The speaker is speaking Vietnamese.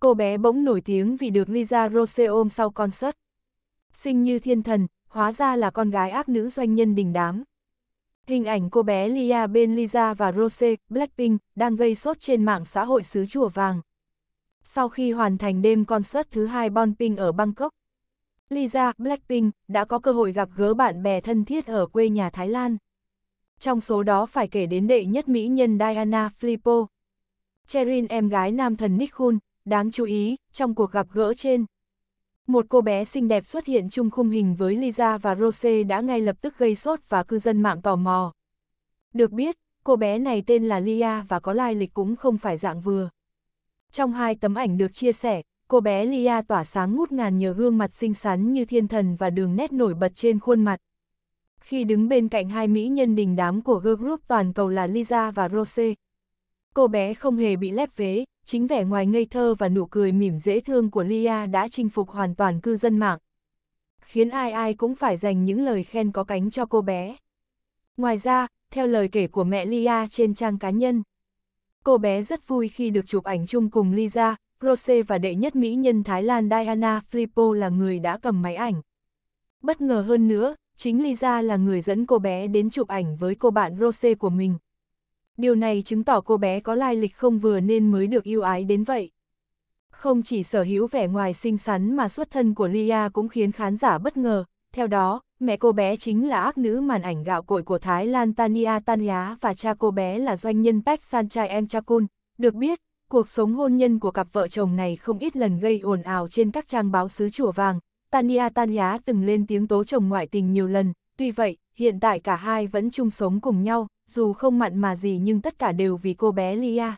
cô bé bỗng nổi tiếng vì được Lisa Rose ôm sau concert. Sinh như thiên thần, hóa ra là con gái ác nữ doanh nhân đình đám. Hình ảnh cô bé Lia bên Lisa và Rose, Blackpink, đang gây sốt trên mạng xã hội xứ Chùa Vàng. Sau khi hoàn thành đêm concert thứ hai Bonping ở Bangkok, Lisa, Blackpink đã có cơ hội gặp gỡ bạn bè thân thiết ở quê nhà Thái Lan. Trong số đó phải kể đến đệ nhất mỹ nhân Diana Filippo. Cherin em gái nam thần Nick Hun, Đáng chú ý, trong cuộc gặp gỡ trên, một cô bé xinh đẹp xuất hiện chung khung hình với Lisa và Rose đã ngay lập tức gây sốt và cư dân mạng tò mò. Được biết, cô bé này tên là Lia và có lai lịch cũng không phải dạng vừa. Trong hai tấm ảnh được chia sẻ, cô bé Lia tỏa sáng ngút ngàn nhờ gương mặt xinh xắn như thiên thần và đường nét nổi bật trên khuôn mặt. Khi đứng bên cạnh hai mỹ nhân đình đám của girl group toàn cầu là Lisa và Rose, cô bé không hề bị lép vế, chính vẻ ngoài ngây thơ và nụ cười mỉm dễ thương của Lia đã chinh phục hoàn toàn cư dân mạng. Khiến ai ai cũng phải dành những lời khen có cánh cho cô bé. Ngoài ra, theo lời kể của mẹ Lia trên trang cá nhân, cô bé rất vui khi được chụp ảnh chung cùng Lisa, Rose và đệ nhất mỹ nhân Thái Lan Diana Filippo là người đã cầm máy ảnh. Bất ngờ hơn nữa, chính Lisa là người dẫn cô bé đến chụp ảnh với cô bạn Rose của mình điều này chứng tỏ cô bé có lai lịch không vừa nên mới được yêu ái đến vậy. Không chỉ sở hữu vẻ ngoài xinh xắn mà xuất thân của Lia cũng khiến khán giả bất ngờ, theo đó, mẹ cô bé chính là ác nữ màn ảnh gạo cội của Thái Lan Tania Tanya và cha cô bé là doanh nhân Park Sanchai Emchakun. Được biết, cuộc sống hôn nhân của cặp vợ chồng này không ít lần gây ồn ào trên các trang báo xứ chùa vàng. Tania Tanya từng lên tiếng tố chồng ngoại tình nhiều lần, tuy vậy, hiện tại cả hai vẫn chung sống cùng nhau dù không mặn mà gì nhưng tất cả đều vì cô bé Lia.